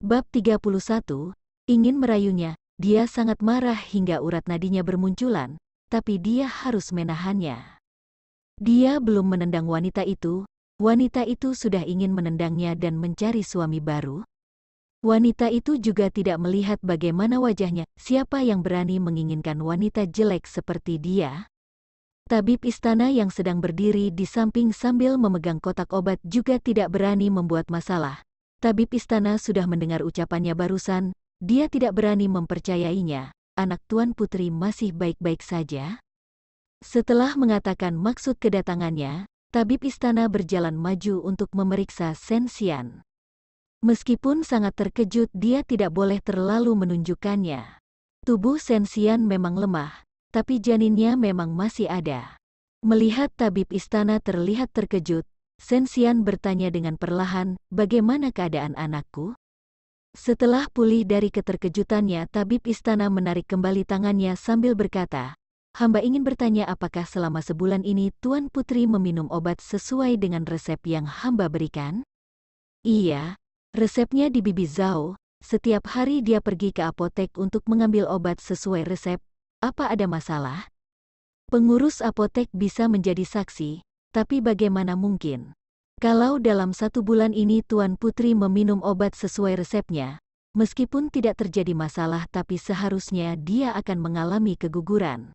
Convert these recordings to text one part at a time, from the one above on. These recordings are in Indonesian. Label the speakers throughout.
Speaker 1: Bab 31, ingin merayunya, dia sangat marah hingga urat nadinya bermunculan, tapi dia harus menahannya. Dia belum menendang wanita itu, wanita itu sudah ingin menendangnya dan mencari suami baru. Wanita itu juga tidak melihat bagaimana wajahnya, siapa yang berani menginginkan wanita jelek seperti dia. Tabib istana yang sedang berdiri di samping sambil memegang kotak obat juga tidak berani membuat masalah. Tabib istana sudah mendengar ucapannya barusan, dia tidak berani mempercayainya, anak Tuan Putri masih baik-baik saja. Setelah mengatakan maksud kedatangannya, tabib istana berjalan maju untuk memeriksa Sensian. Meskipun sangat terkejut dia tidak boleh terlalu menunjukkannya. Tubuh Sensian memang lemah, tapi janinnya memang masih ada. Melihat tabib istana terlihat terkejut, Sensian bertanya dengan perlahan, bagaimana keadaan anakku? Setelah pulih dari keterkejutannya, tabib istana menarik kembali tangannya sambil berkata, Hamba ingin bertanya apakah selama sebulan ini Tuan Putri meminum obat sesuai dengan resep yang hamba berikan? Iya, resepnya di Bibi Zhao. Setiap hari dia pergi ke apotek untuk mengambil obat sesuai resep. Apa ada masalah? Pengurus apotek bisa menjadi saksi. Tapi bagaimana mungkin? Kalau dalam satu bulan ini Tuan Putri meminum obat sesuai resepnya, meskipun tidak terjadi masalah tapi seharusnya dia akan mengalami keguguran.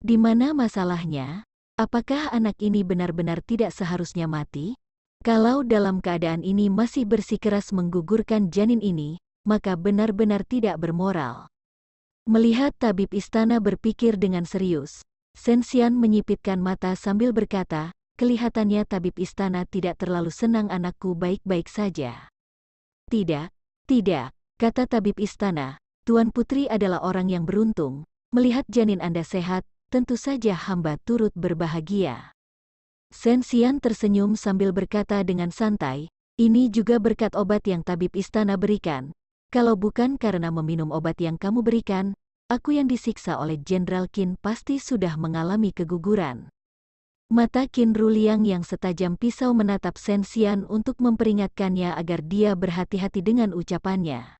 Speaker 1: Di mana masalahnya? Apakah anak ini benar-benar tidak seharusnya mati? Kalau dalam keadaan ini masih bersikeras menggugurkan janin ini, maka benar-benar tidak bermoral. Melihat tabib istana berpikir dengan serius, Sensian menyipitkan mata sambil berkata, kelihatannya tabib istana tidak terlalu senang anakku baik-baik saja. Tidak, tidak, kata tabib istana, Tuan Putri adalah orang yang beruntung, melihat janin Anda sehat, tentu saja hamba turut berbahagia. Sensian tersenyum sambil berkata dengan santai, ini juga berkat obat yang tabib istana berikan. Kalau bukan karena meminum obat yang kamu berikan, aku yang disiksa oleh Jenderal Qin pasti sudah mengalami keguguran. Mata Qin Ruliang yang setajam pisau menatap Sen Xian untuk memperingatkannya agar dia berhati-hati dengan ucapannya.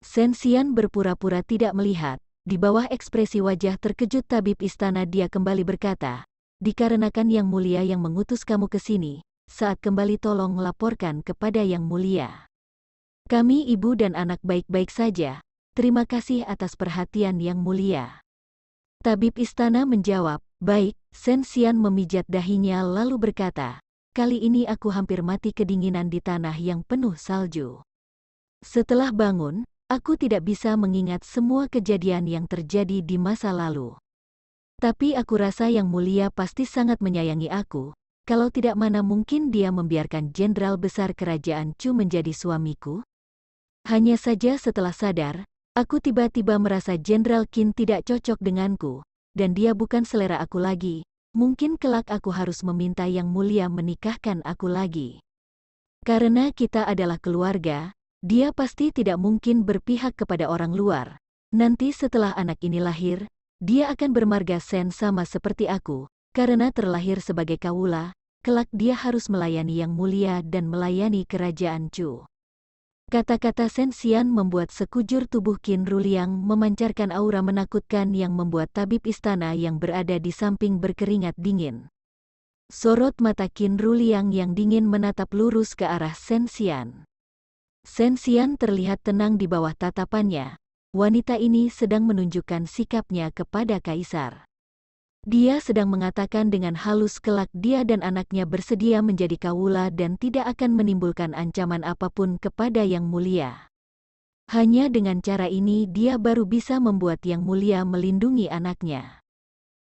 Speaker 1: Sen Xian berpura-pura tidak melihat, di bawah ekspresi wajah terkejut tabib istana dia kembali berkata, dikarenakan Yang Mulia yang mengutus kamu ke sini, saat kembali tolong laporkan kepada Yang Mulia. Kami ibu dan anak baik-baik saja, Terima kasih atas perhatian yang mulia. Tabib istana menjawab, baik, Sensian memijat dahinya lalu berkata, kali ini aku hampir mati kedinginan di tanah yang penuh salju. Setelah bangun, aku tidak bisa mengingat semua kejadian yang terjadi di masa lalu. Tapi aku rasa yang mulia pasti sangat menyayangi aku, kalau tidak mana mungkin dia membiarkan jenderal besar kerajaan Chu menjadi suamiku? Hanya saja setelah sadar, Aku tiba-tiba merasa Jenderal Qin tidak cocok denganku, dan dia bukan selera aku lagi. Mungkin kelak aku harus meminta Yang Mulia menikahkan aku lagi. Karena kita adalah keluarga, dia pasti tidak mungkin berpihak kepada orang luar. Nanti setelah anak ini lahir, dia akan bermarga sen sama seperti aku, karena terlahir sebagai kawula, kelak dia harus melayani Yang Mulia dan melayani kerajaan Chu. Kata-kata Sensian membuat sekujur tubuh Qin Ruliang memancarkan aura menakutkan yang membuat tabib istana yang berada di samping berkeringat dingin. Sorot mata Qin Ruliang yang dingin menatap lurus ke arah Sensian. Sensian terlihat tenang di bawah tatapannya. Wanita ini sedang menunjukkan sikapnya kepada Kaisar. Dia sedang mengatakan dengan halus kelak dia dan anaknya bersedia menjadi kawula dan tidak akan menimbulkan ancaman apapun kepada Yang Mulia. Hanya dengan cara ini dia baru bisa membuat Yang Mulia melindungi anaknya.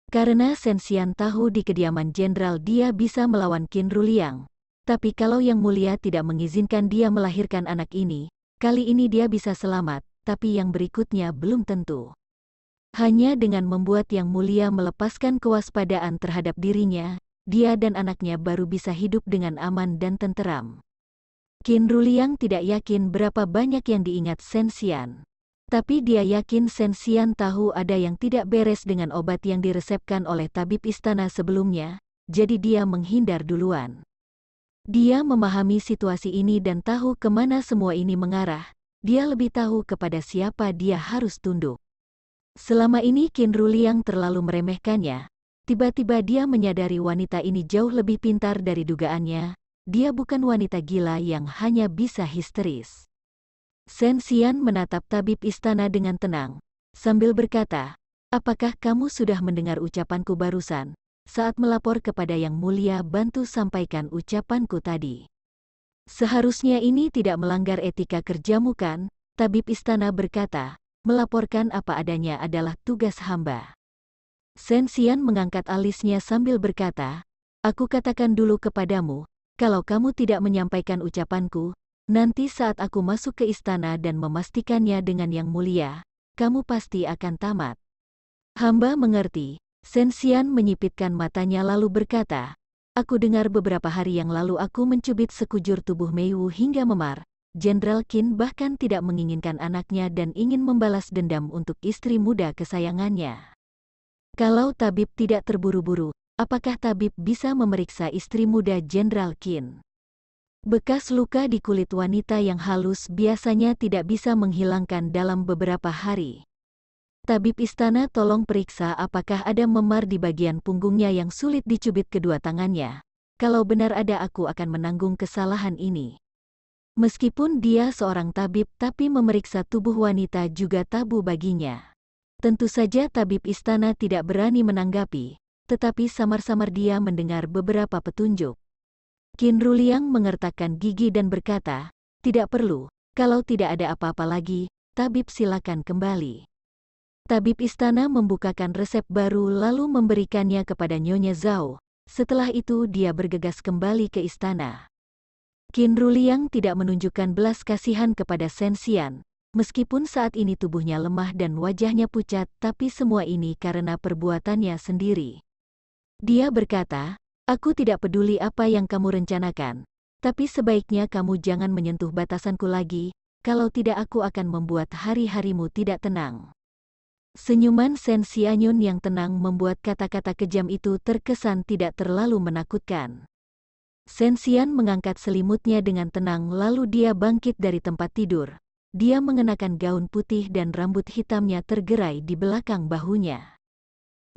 Speaker 1: Karena Sensian tahu di kediaman jenderal dia bisa melawan Qin Ruliang. Tapi kalau Yang Mulia tidak mengizinkan dia melahirkan anak ini, kali ini dia bisa selamat, tapi yang berikutnya belum tentu. Hanya dengan membuat Yang Mulia melepaskan kewaspadaan terhadap dirinya, dia dan anaknya baru bisa hidup dengan aman dan tenteram. Qin Ruliang tidak yakin berapa banyak yang diingat Sensian. Tapi dia yakin Sensian tahu ada yang tidak beres dengan obat yang diresepkan oleh tabib istana sebelumnya, jadi dia menghindar duluan. Dia memahami situasi ini dan tahu kemana semua ini mengarah, dia lebih tahu kepada siapa dia harus tunduk. Selama ini Qin Ruliang terlalu meremehkannya. Tiba-tiba dia menyadari wanita ini jauh lebih pintar dari dugaannya. Dia bukan wanita gila yang hanya bisa histeris. Sen Xian menatap tabib istana dengan tenang, sambil berkata, Apakah kamu sudah mendengar ucapanku barusan? Saat melapor kepada Yang Mulia bantu sampaikan ucapanku tadi. Seharusnya ini tidak melanggar etika kerjamu kan? Tabib istana berkata, melaporkan apa adanya adalah tugas hamba. Sensian mengangkat alisnya sambil berkata, Aku katakan dulu kepadamu, kalau kamu tidak menyampaikan ucapanku, nanti saat aku masuk ke istana dan memastikannya dengan yang mulia, kamu pasti akan tamat. Hamba mengerti, Sensian menyipitkan matanya lalu berkata, Aku dengar beberapa hari yang lalu aku mencubit sekujur tubuh Mei Wu hingga memar, Jenderal Qin bahkan tidak menginginkan anaknya dan ingin membalas dendam untuk istri muda kesayangannya. Kalau tabib tidak terburu-buru, apakah tabib bisa memeriksa istri muda Jenderal Qin? Bekas luka di kulit wanita yang halus biasanya tidak bisa menghilangkan dalam beberapa hari. Tabib istana tolong periksa apakah ada memar di bagian punggungnya yang sulit dicubit kedua tangannya. Kalau benar ada aku akan menanggung kesalahan ini. Meskipun dia seorang tabib tapi memeriksa tubuh wanita juga tabu baginya. Tentu saja tabib istana tidak berani menanggapi, tetapi samar-samar dia mendengar beberapa petunjuk. Kin Ruliang mengertakkan gigi dan berkata, tidak perlu, kalau tidak ada apa-apa lagi, tabib silakan kembali. Tabib istana membukakan resep baru lalu memberikannya kepada Nyonya Zhao. Setelah itu dia bergegas kembali ke istana. Qin Ruliang tidak menunjukkan belas kasihan kepada Sensian. Meskipun saat ini tubuhnya lemah dan wajahnya pucat, tapi semua ini karena perbuatannya sendiri. Dia berkata, Aku tidak peduli apa yang kamu rencanakan, tapi sebaiknya kamu jangan menyentuh batasanku lagi, kalau tidak aku akan membuat hari-harimu tidak tenang. Senyuman Sen Xianyun yang tenang membuat kata-kata kejam itu terkesan tidak terlalu menakutkan. Sensian mengangkat selimutnya dengan tenang lalu dia bangkit dari tempat tidur. Dia mengenakan gaun putih dan rambut hitamnya tergerai di belakang bahunya.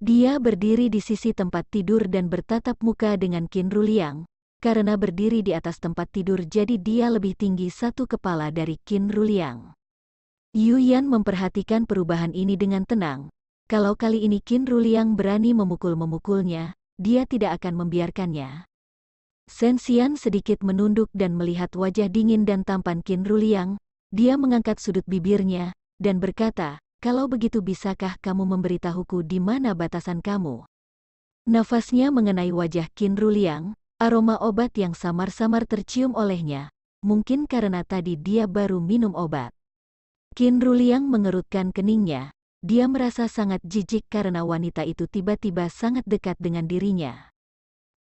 Speaker 1: Dia berdiri di sisi tempat tidur dan bertatap muka dengan Qin Ruliang. Karena berdiri di atas tempat tidur jadi dia lebih tinggi satu kepala dari Qin Ruliang. Yuyan memperhatikan perubahan ini dengan tenang. Kalau kali ini Qin Ruliang berani memukul-memukulnya, dia tidak akan membiarkannya. Sensian sedikit menunduk dan melihat wajah dingin dan tampan Kin Ruliang, dia mengangkat sudut bibirnya, dan berkata, kalau begitu bisakah kamu memberitahuku di mana batasan kamu? Nafasnya mengenai wajah Kin Ruliang, aroma obat yang samar-samar tercium olehnya, mungkin karena tadi dia baru minum obat. Kin Ruliang mengerutkan keningnya, dia merasa sangat jijik karena wanita itu tiba-tiba sangat dekat dengan dirinya.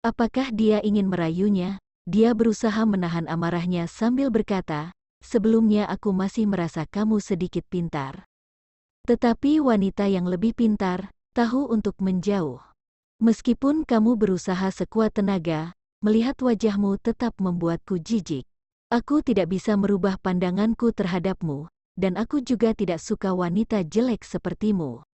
Speaker 1: Apakah dia ingin merayunya? Dia berusaha menahan amarahnya sambil berkata, sebelumnya aku masih merasa kamu sedikit pintar. Tetapi wanita yang lebih pintar, tahu untuk menjauh. Meskipun kamu berusaha sekuat tenaga, melihat wajahmu tetap membuatku jijik. Aku tidak bisa merubah pandanganku terhadapmu, dan aku juga tidak suka wanita jelek sepertimu.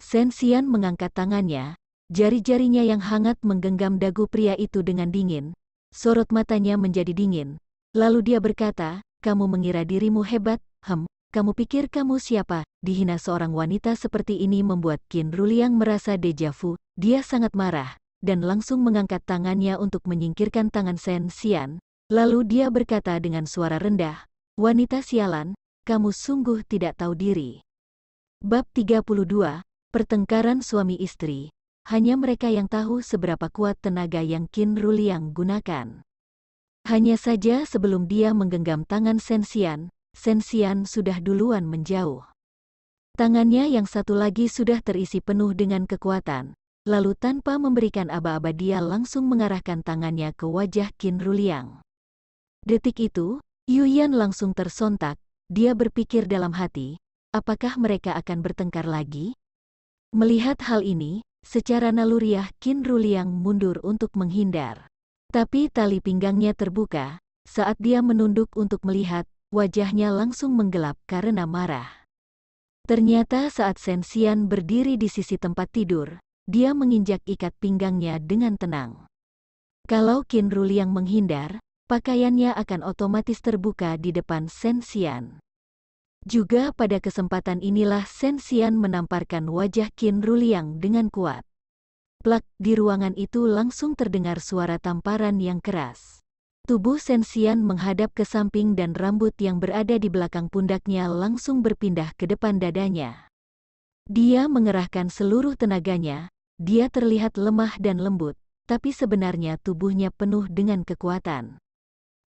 Speaker 1: Sensian mengangkat tangannya, Jari-jarinya yang hangat menggenggam dagu pria itu dengan dingin. Sorot matanya menjadi dingin. Lalu dia berkata, kamu mengira dirimu hebat, hem, kamu pikir kamu siapa? Dihina seorang wanita seperti ini membuat Kin Ruliang merasa dejavu. dia sangat marah, dan langsung mengangkat tangannya untuk menyingkirkan tangan Sen Xian. Lalu dia berkata dengan suara rendah, wanita sialan, kamu sungguh tidak tahu diri. Bab 32, Pertengkaran Suami Istri hanya mereka yang tahu seberapa kuat tenaga yang Qin Ruliang gunakan. Hanya saja sebelum dia menggenggam tangan Sensian, Sensian sudah duluan menjauh. Tangannya yang satu lagi sudah terisi penuh dengan kekuatan, lalu tanpa memberikan aba-aba dia langsung mengarahkan tangannya ke wajah Qin Ruliang. Detik itu, Yuyan langsung tersontak, dia berpikir dalam hati, apakah mereka akan bertengkar lagi? Melihat hal ini, Secara naluriah Qin Ruliang mundur untuk menghindar. Tapi tali pinggangnya terbuka, saat dia menunduk untuk melihat, wajahnya langsung menggelap karena marah. Ternyata saat Sensian berdiri di sisi tempat tidur, dia menginjak ikat pinggangnya dengan tenang. Kalau Qin Ruliang menghindar, pakaiannya akan otomatis terbuka di depan Sensian. Juga pada kesempatan inilah Sensian menamparkan wajah Qin Ruliang dengan kuat. Plak, di ruangan itu langsung terdengar suara tamparan yang keras. Tubuh Sensian menghadap ke samping dan rambut yang berada di belakang pundaknya langsung berpindah ke depan dadanya. Dia mengerahkan seluruh tenaganya, dia terlihat lemah dan lembut, tapi sebenarnya tubuhnya penuh dengan kekuatan.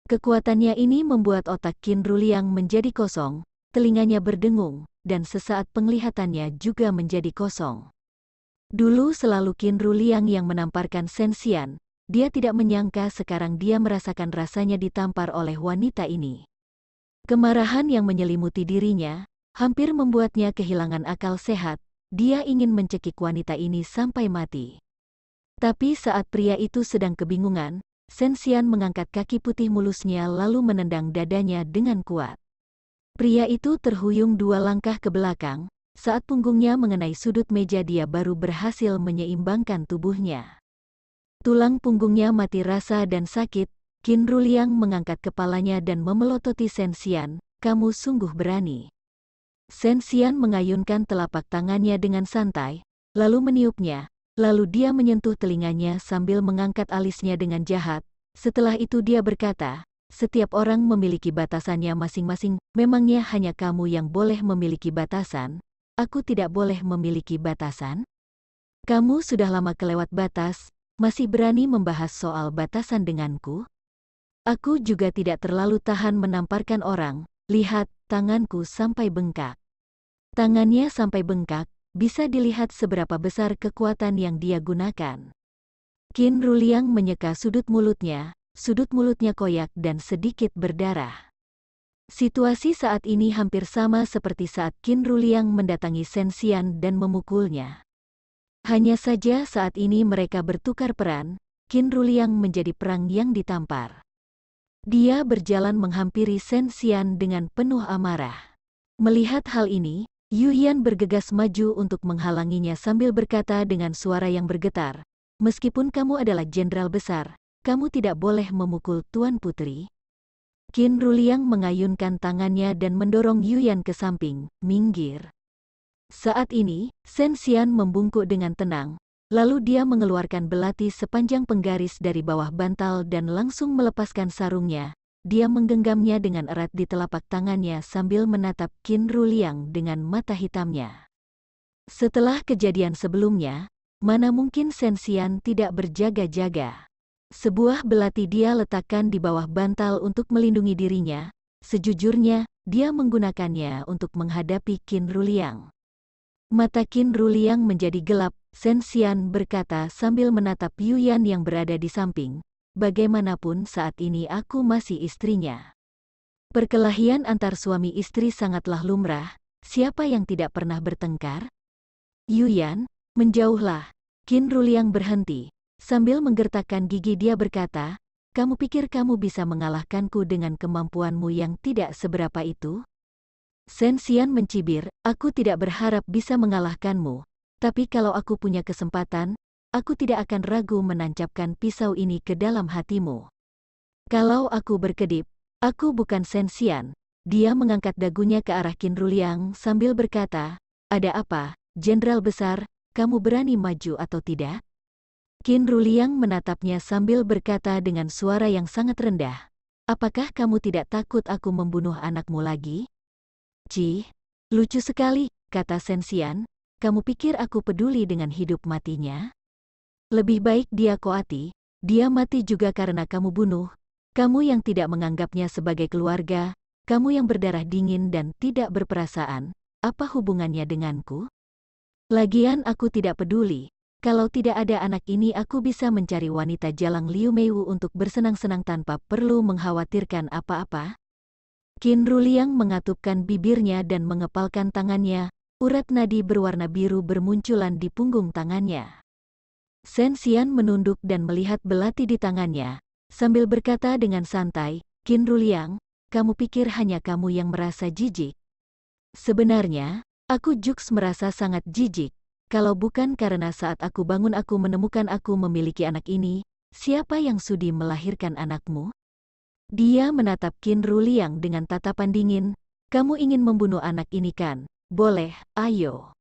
Speaker 1: Kekuatannya ini membuat otak Qin Ruliang menjadi kosong, telinganya berdengung, dan sesaat penglihatannya juga menjadi kosong. Dulu selalu Kinru Liang yang menamparkan sensian, dia tidak menyangka sekarang dia merasakan rasanya ditampar oleh wanita ini. Kemarahan yang menyelimuti dirinya, hampir membuatnya kehilangan akal sehat, dia ingin mencekik wanita ini sampai mati. Tapi saat pria itu sedang kebingungan, Sensian mengangkat kaki putih mulusnya lalu menendang dadanya dengan kuat. Pria itu terhuyung dua langkah ke belakang, saat punggungnya mengenai sudut meja dia baru berhasil menyeimbangkan tubuhnya. Tulang punggungnya mati rasa dan sakit, Qin Ruliang mengangkat kepalanya dan memelototi Sensian, kamu sungguh berani. Sensian mengayunkan telapak tangannya dengan santai, lalu meniupnya, lalu dia menyentuh telinganya sambil mengangkat alisnya dengan jahat, setelah itu dia berkata, setiap orang memiliki batasannya masing-masing, memangnya hanya kamu yang boleh memiliki batasan? Aku tidak boleh memiliki batasan? Kamu sudah lama kelewat batas, masih berani membahas soal batasan denganku? Aku juga tidak terlalu tahan menamparkan orang, lihat tanganku sampai bengkak. Tangannya sampai bengkak, bisa dilihat seberapa besar kekuatan yang dia gunakan. Kin Ruliang menyeka sudut mulutnya, sudut mulutnya koyak dan sedikit berdarah. Situasi saat ini hampir sama seperti saat Qin Ruliang mendatangi Sensian dan memukulnya. Hanya saja saat ini mereka bertukar peran, Qin Ruliang menjadi perang yang ditampar. Dia berjalan menghampiri Sensian dengan penuh amarah. Melihat hal ini, Yu Yan bergegas maju untuk menghalanginya sambil berkata dengan suara yang bergetar, Meskipun kamu adalah jenderal besar, kamu tidak boleh memukul Tuan Putri. Qin Ruliang mengayunkan tangannya dan mendorong Yuyan ke samping, minggir. Saat ini, Shen Xian membungkuk dengan tenang, lalu dia mengeluarkan belati sepanjang penggaris dari bawah bantal dan langsung melepaskan sarungnya. Dia menggenggamnya dengan erat di telapak tangannya sambil menatap Qin Ruliang dengan mata hitamnya. Setelah kejadian sebelumnya, mana mungkin Sensian tidak berjaga-jaga. Sebuah belati dia letakkan di bawah bantal untuk melindungi dirinya. Sejujurnya, dia menggunakannya untuk menghadapi Qin Ruliang. Mata Qin Ruliang menjadi gelap, Sensian berkata sambil menatap Yuyan yang berada di samping. Bagaimanapun saat ini aku masih istrinya. Perkelahian antar suami istri sangatlah lumrah, siapa yang tidak pernah bertengkar? Yuyan, menjauhlah. Qin Ruliang berhenti, Sambil menggertakkan gigi dia berkata, kamu pikir kamu bisa mengalahkanku dengan kemampuanmu yang tidak seberapa itu? Sensian mencibir, aku tidak berharap bisa mengalahkanmu. Tapi kalau aku punya kesempatan, aku tidak akan ragu menancapkan pisau ini ke dalam hatimu. Kalau aku berkedip, aku bukan Sensian. Dia mengangkat dagunya ke arah Ruliang sambil berkata, ada apa, Jenderal Besar, kamu berani maju atau tidak? Qin Ruliang menatapnya sambil berkata dengan suara yang sangat rendah. Apakah kamu tidak takut aku membunuh anakmu lagi? Cih, lucu sekali, kata Sensian. Kamu pikir aku peduli dengan hidup matinya? Lebih baik dia koati, dia mati juga karena kamu bunuh. Kamu yang tidak menganggapnya sebagai keluarga, kamu yang berdarah dingin dan tidak berperasaan, apa hubungannya denganku? Lagian aku tidak peduli, kalau tidak ada anak ini aku bisa mencari wanita jalang Liu Meiwu untuk bersenang-senang tanpa perlu mengkhawatirkan apa-apa. Qin Ruliang mengatupkan bibirnya dan mengepalkan tangannya, urat nadi berwarna biru bermunculan di punggung tangannya. Shen Xian menunduk dan melihat belati di tangannya, sambil berkata dengan santai, Qin Ruliang, kamu pikir hanya kamu yang merasa jijik? Sebenarnya, aku Juks merasa sangat jijik. Kalau bukan karena saat aku bangun aku menemukan aku memiliki anak ini, siapa yang sudi melahirkan anakmu? Dia menatap Qin Ruliang dengan tatapan dingin, kamu ingin membunuh anak ini kan? Boleh, ayo.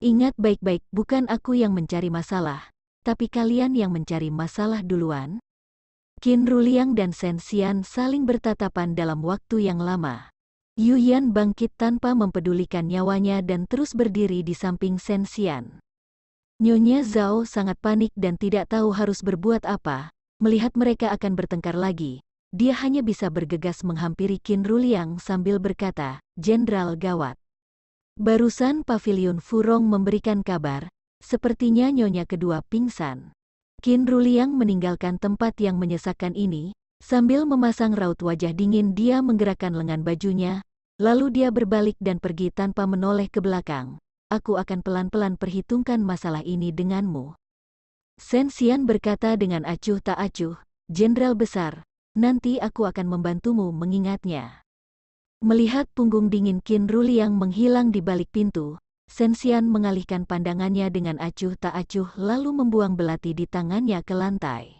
Speaker 1: Ingat baik-baik, bukan aku yang mencari masalah, tapi kalian yang mencari masalah duluan. Qin Ruliang dan Sensian saling bertatapan dalam waktu yang lama. Yuyan bangkit tanpa mempedulikan nyawanya dan terus berdiri di samping Sensian. Nyonya Zhao sangat panik dan tidak tahu harus berbuat apa. Melihat mereka akan bertengkar lagi, dia hanya bisa bergegas menghampiri Qin Ruliang sambil berkata, Jenderal gawat. Barusan Pavilion Furong memberikan kabar, sepertinya nyonya kedua pingsan. Qin Ruliang meninggalkan tempat yang menyesakkan ini, Sambil memasang raut wajah dingin dia menggerakkan lengan bajunya, Lalu dia berbalik dan pergi tanpa menoleh ke belakang. Aku akan pelan-pelan perhitungkan masalah ini denganmu. Sensian berkata dengan acuh tak acuh, Jenderal besar, nanti aku akan membantumu mengingatnya. Melihat punggung dingin Qin Ruli yang menghilang di balik pintu, Sensian mengalihkan pandangannya dengan acuh tak acuh lalu membuang belati di tangannya ke lantai.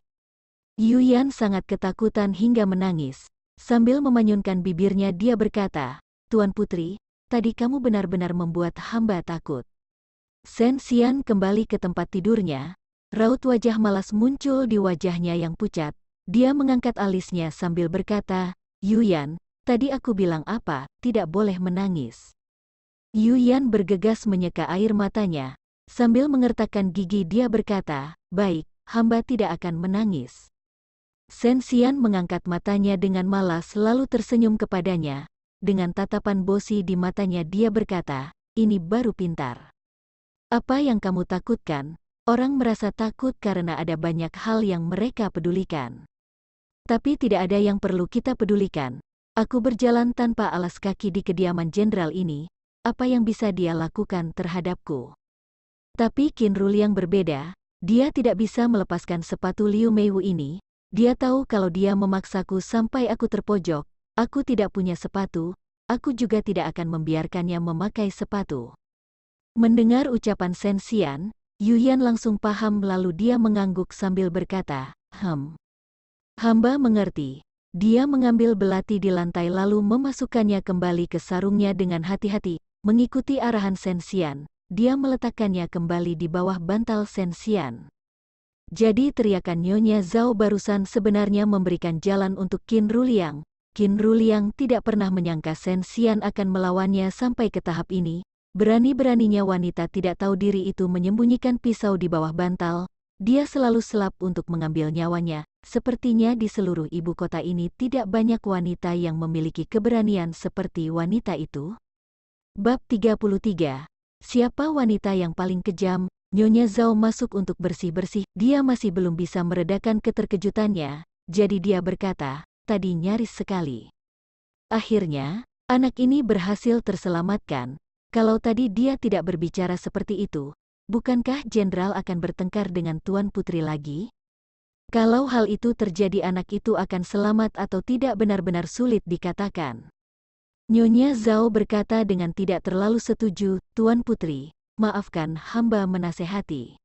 Speaker 1: Yuyan sangat ketakutan hingga menangis. Sambil memanyunkan bibirnya dia berkata, Tuan Putri, tadi kamu benar-benar membuat hamba takut. Sen Xian kembali ke tempat tidurnya, raut wajah malas muncul di wajahnya yang pucat. Dia mengangkat alisnya sambil berkata, Yuyan, tadi aku bilang apa, tidak boleh menangis. Yuyan bergegas menyeka air matanya, sambil mengertakkan gigi dia berkata, baik, hamba tidak akan menangis. Sen Xian mengangkat matanya dengan malas lalu tersenyum kepadanya, dengan tatapan bosi di matanya dia berkata, ini baru pintar. Apa yang kamu takutkan? Orang merasa takut karena ada banyak hal yang mereka pedulikan. Tapi tidak ada yang perlu kita pedulikan. Aku berjalan tanpa alas kaki di kediaman jenderal ini, apa yang bisa dia lakukan terhadapku. Tapi Kinrul yang berbeda, dia tidak bisa melepaskan sepatu Liu Meiwu ini, dia tahu kalau dia memaksaku sampai aku terpojok, Aku tidak punya sepatu, aku juga tidak akan membiarkannya memakai sepatu. Mendengar ucapan Sensian, Yuyan langsung paham lalu dia mengangguk sambil berkata, Hem. Hamba mengerti. Dia mengambil belati di lantai lalu memasukkannya kembali ke sarungnya dengan hati-hati, mengikuti arahan Sensian. Dia meletakkannya kembali di bawah bantal Sensian. Jadi teriakan Nyonya Zhao barusan sebenarnya memberikan jalan untuk Qin Ruliang, Qin Ruliang tidak pernah menyangka Sen Xian akan melawannya sampai ke tahap ini. Berani-beraninya wanita tidak tahu diri itu menyembunyikan pisau di bawah bantal. Dia selalu selap untuk mengambil nyawanya. Sepertinya di seluruh ibu kota ini tidak banyak wanita yang memiliki keberanian seperti wanita itu. Bab 33 Siapa wanita yang paling kejam? Nyonya Zhao masuk untuk bersih-bersih. Dia masih belum bisa meredakan keterkejutannya. Jadi dia berkata, tadi nyaris sekali. Akhirnya, anak ini berhasil terselamatkan. Kalau tadi dia tidak berbicara seperti itu, bukankah jenderal akan bertengkar dengan Tuan Putri lagi? Kalau hal itu terjadi anak itu akan selamat atau tidak benar-benar sulit dikatakan. Nyonya Zhao berkata dengan tidak terlalu setuju, Tuan Putri, maafkan hamba menasehati.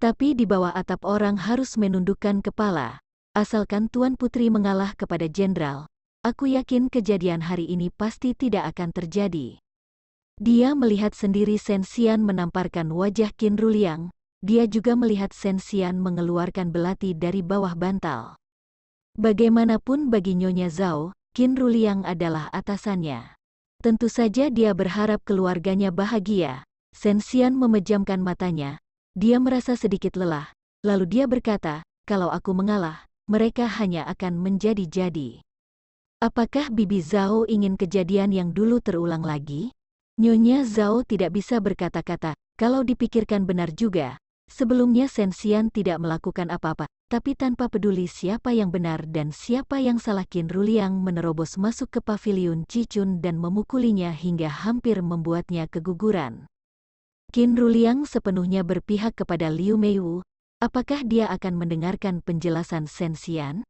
Speaker 1: Tapi di bawah atap orang harus menundukkan kepala, Asalkan Tuan Putri mengalah kepada Jenderal, aku yakin kejadian hari ini pasti tidak akan terjadi. Dia melihat sendiri Sensian menamparkan wajah Qin Ruliang, dia juga melihat Sensian mengeluarkan belati dari bawah bantal. Bagaimanapun bagi Nyonya Zhao, Qin Ruliang adalah atasannya. Tentu saja dia berharap keluarganya bahagia. Sensian memejamkan matanya. Dia merasa sedikit lelah. Lalu dia berkata, kalau aku mengalah, mereka hanya akan menjadi-jadi. Apakah Bibi Zhao ingin kejadian yang dulu terulang lagi? Nyonya Zhao tidak bisa berkata-kata, kalau dipikirkan benar juga. Sebelumnya Sensian tidak melakukan apa-apa, tapi tanpa peduli siapa yang benar dan siapa yang salah Kin Ruliang menerobos masuk ke pavilion Cicun dan memukulinya hingga hampir membuatnya keguguran. Kin Ruliang sepenuhnya berpihak kepada Liu Meiwu, Apakah dia akan mendengarkan penjelasan Sensian?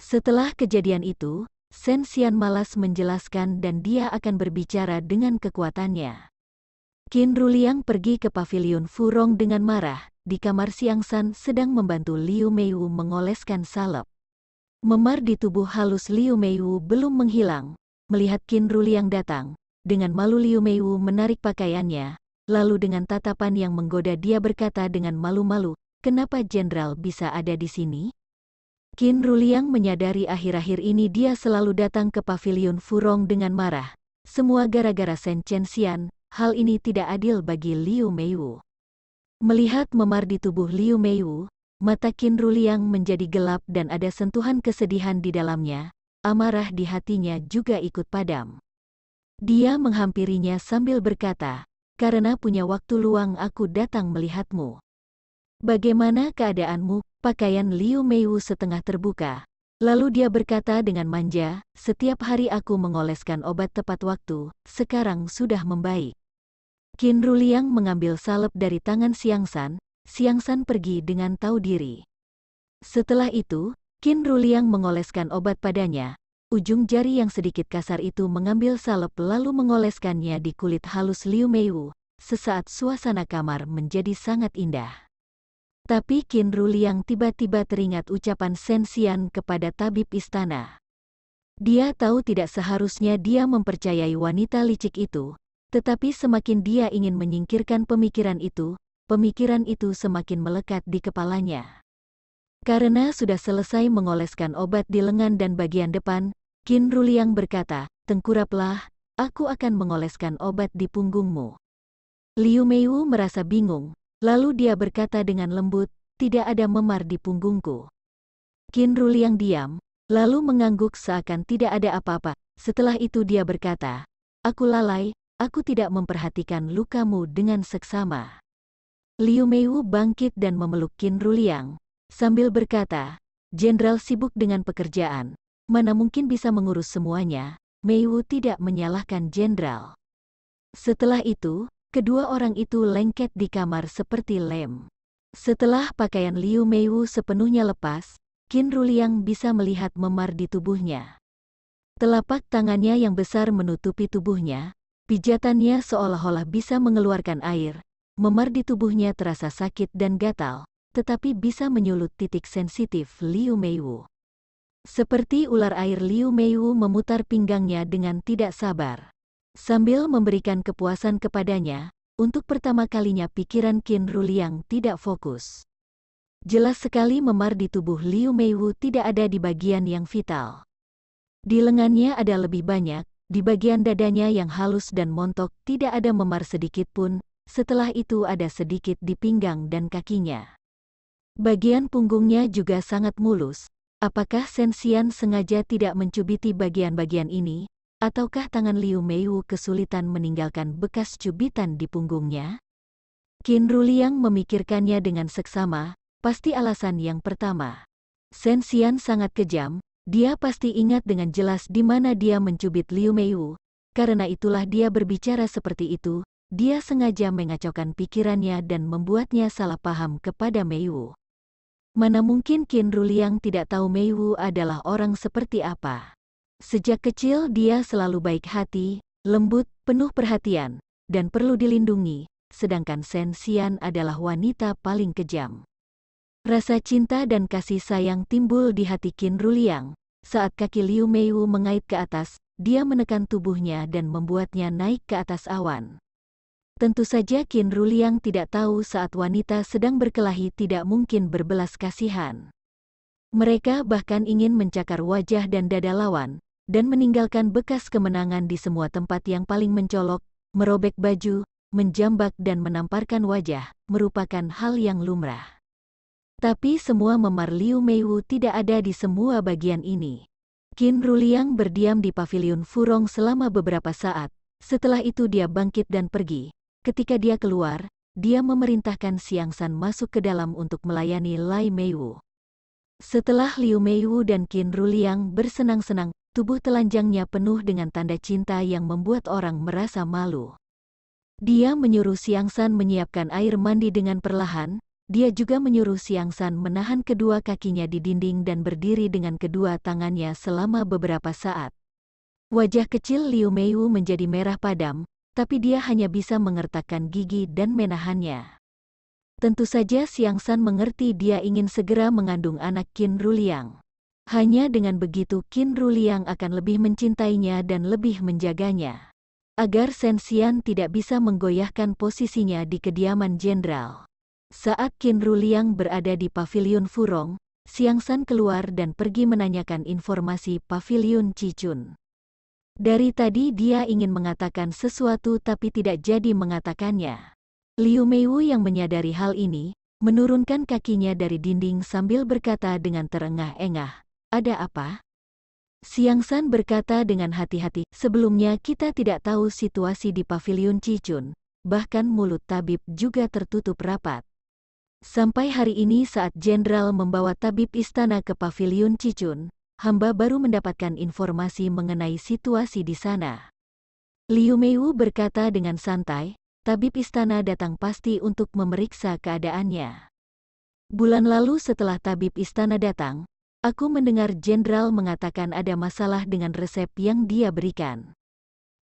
Speaker 1: Setelah kejadian itu, Sensian malas menjelaskan dan dia akan berbicara dengan kekuatannya. Qin Ruliang pergi ke pavilion Furong dengan marah, di kamar Siang San sedang membantu Liu Meiwu mengoleskan salep. Memar di tubuh halus Liu Meiwu belum menghilang. Melihat Qin Ruliang datang, dengan malu Liu Meiwu menarik pakaiannya, lalu dengan tatapan yang menggoda dia berkata dengan malu-malu, kenapa Jenderal bisa ada di sini? Qin Ruliang menyadari akhir-akhir ini dia selalu datang ke pavilion Furong dengan marah. Semua gara-gara Sen Chen Xian, hal ini tidak adil bagi Liu Meiwu. Melihat memar di tubuh Liu Meiwu, mata Qin Ruliang menjadi gelap dan ada sentuhan kesedihan di dalamnya, amarah di hatinya juga ikut padam. Dia menghampirinya sambil berkata, karena punya waktu luang aku datang melihatmu. Bagaimana keadaanmu? Pakaian Liu Meiwu setengah terbuka. Lalu dia berkata dengan manja, setiap hari aku mengoleskan obat tepat waktu, sekarang sudah membaik. Qin Ruliang mengambil salep dari tangan Siangsan, Siangsan pergi dengan tahu diri. Setelah itu, Qin Ruliang mengoleskan obat padanya. Ujung jari yang sedikit kasar itu mengambil salep lalu mengoleskannya di kulit halus Liu Meiwu. Sesaat suasana kamar menjadi sangat indah. Tapi Qin Ruliang tiba-tiba teringat ucapan Sensian kepada tabib istana. Dia tahu tidak seharusnya dia mempercayai wanita licik itu, tetapi semakin dia ingin menyingkirkan pemikiran itu, pemikiran itu semakin melekat di kepalanya. Karena sudah selesai mengoleskan obat di lengan dan bagian depan, Qin Ruliang berkata, Tengkuraplah, aku akan mengoleskan obat di punggungmu. Liu Meiwu merasa bingung, Lalu dia berkata dengan lembut, tidak ada memar di punggungku. Qin Ruliang diam, lalu mengangguk seakan tidak ada apa-apa. Setelah itu dia berkata, aku lalai, aku tidak memperhatikan lukamu dengan seksama. Liu Meiwu bangkit dan memeluk Qin Ruliang, sambil berkata, Jenderal sibuk dengan pekerjaan, mana mungkin bisa mengurus semuanya, Meiwu tidak menyalahkan Jenderal. Setelah itu, Kedua orang itu lengket di kamar seperti lem. Setelah pakaian Liu Meiwu sepenuhnya lepas, Qin Ruliang bisa melihat memar di tubuhnya. Telapak tangannya yang besar menutupi tubuhnya, pijatannya seolah-olah bisa mengeluarkan air, memar di tubuhnya terasa sakit dan gatal, tetapi bisa menyulut titik sensitif Liu Meiwu. Seperti ular air Liu Meiwu memutar pinggangnya dengan tidak sabar. Sambil memberikan kepuasan kepadanya, untuk pertama kalinya pikiran Qin Ruliang tidak fokus. Jelas sekali memar di tubuh Liu Meiwu tidak ada di bagian yang vital. Di lengannya ada lebih banyak, di bagian dadanya yang halus dan montok tidak ada memar sedikit pun, setelah itu ada sedikit di pinggang dan kakinya. Bagian punggungnya juga sangat mulus. Apakah Sensian sengaja tidak mencubiti bagian-bagian ini, Ataukah tangan Liu Meiwu kesulitan meninggalkan bekas cubitan di punggungnya? Qin Ruliang memikirkannya dengan seksama, pasti alasan yang pertama. Shen Xian sangat kejam, dia pasti ingat dengan jelas di mana dia mencubit Liu Meiwu, karena itulah dia berbicara seperti itu, dia sengaja mengacaukan pikirannya dan membuatnya salah paham kepada Meiwu. Mana mungkin Qin Ruliang tidak tahu Meiwu adalah orang seperti apa. Sejak kecil dia selalu baik hati, lembut, penuh perhatian, dan perlu dilindungi, sedangkan Xian adalah wanita paling kejam. Rasa cinta dan kasih sayang timbul di hati Qin Ruliang. Saat kaki Liu Meiwu mengait ke atas, dia menekan tubuhnya dan membuatnya naik ke atas awan. Tentu saja Qin Ruliang tidak tahu saat wanita sedang berkelahi tidak mungkin berbelas kasihan. Mereka bahkan ingin mencakar wajah dan dada lawan, dan meninggalkan bekas kemenangan di semua tempat yang paling mencolok, merobek baju, menjambak dan menamparkan wajah, merupakan hal yang lumrah. Tapi semua memar Liu Meiwu tidak ada di semua bagian ini. Qin Ruliang berdiam di pavilion Furong selama beberapa saat, setelah itu dia bangkit dan pergi. Ketika dia keluar, dia memerintahkan Siang San masuk ke dalam untuk melayani Lai Meiwu. Setelah Liu Meiwu dan Qin Ruliang bersenang-senang, Tubuh telanjangnya penuh dengan tanda cinta yang membuat orang merasa malu. Dia menyuruh Siang San menyiapkan air mandi dengan perlahan, dia juga menyuruh Siang San menahan kedua kakinya di dinding dan berdiri dengan kedua tangannya selama beberapa saat. Wajah kecil Liu Meiwu menjadi merah padam, tapi dia hanya bisa mengertakkan gigi dan menahannya. Tentu saja Siang San mengerti dia ingin segera mengandung anak Qin Ruliang. Hanya dengan begitu Qin Ruliang akan lebih mencintainya dan lebih menjaganya. Agar Sensian tidak bisa menggoyahkan posisinya di kediaman jenderal. Saat Qin Ruliang berada di pavilion Furong, Siang San keluar dan pergi menanyakan informasi pavilion Cicun. Dari tadi dia ingin mengatakan sesuatu tapi tidak jadi mengatakannya. Liu Meiwu yang menyadari hal ini, menurunkan kakinya dari dinding sambil berkata dengan terengah-engah, ada apa? Siang San berkata dengan hati-hati, sebelumnya kita tidak tahu situasi di Paviliun Cicun, bahkan mulut tabib juga tertutup rapat. Sampai hari ini saat jenderal membawa tabib istana ke Paviliun Cicun, hamba baru mendapatkan informasi mengenai situasi di sana. Liu Meiwu berkata dengan santai, tabib istana datang pasti untuk memeriksa keadaannya. Bulan lalu setelah tabib istana datang, Aku mendengar jenderal mengatakan ada masalah dengan resep yang dia berikan.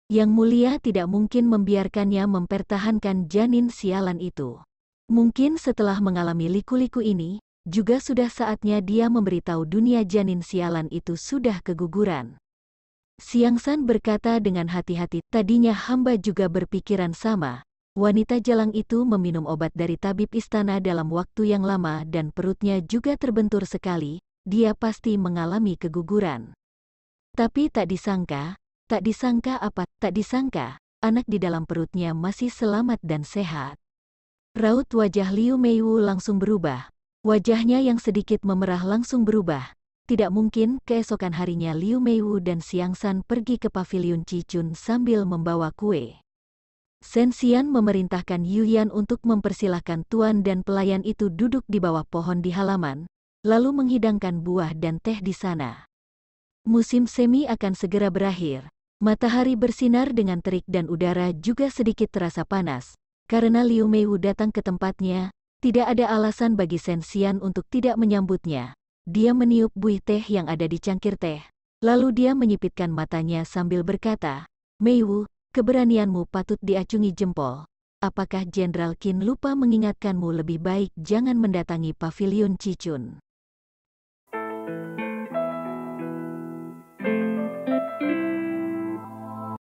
Speaker 1: Yang mulia tidak mungkin membiarkannya mempertahankan janin sialan itu. Mungkin setelah mengalami liku-liku ini, juga sudah saatnya dia memberitahu dunia janin sialan itu sudah keguguran. Siang San berkata dengan hati-hati, tadinya hamba juga berpikiran sama. Wanita jalang itu meminum obat dari tabib istana dalam waktu yang lama dan perutnya juga terbentur sekali, dia pasti mengalami keguguran. Tapi tak disangka, tak disangka apa, tak disangka, anak di dalam perutnya masih selamat dan sehat. Raut wajah Liu Meiwu langsung berubah. Wajahnya yang sedikit memerah langsung berubah. Tidak mungkin keesokan harinya Liu Meiwu dan Siang San pergi ke pavilion Cicun sambil membawa kue. Sensian memerintahkan Yu untuk mempersilahkan tuan dan pelayan itu duduk di bawah pohon di halaman, lalu menghidangkan buah dan teh di sana. Musim semi akan segera berakhir. Matahari bersinar dengan terik dan udara juga sedikit terasa panas, karena Liu Meiwu datang ke tempatnya, tidak ada alasan bagi Sensian untuk tidak menyambutnya. Dia meniup buih teh yang ada di cangkir teh. Lalu dia menyipitkan matanya sambil berkata, Meiwu, keberanianmu patut diacungi jempol. Apakah Jenderal Qin lupa mengingatkanmu lebih baik jangan mendatangi Paviliun Cicun? thank you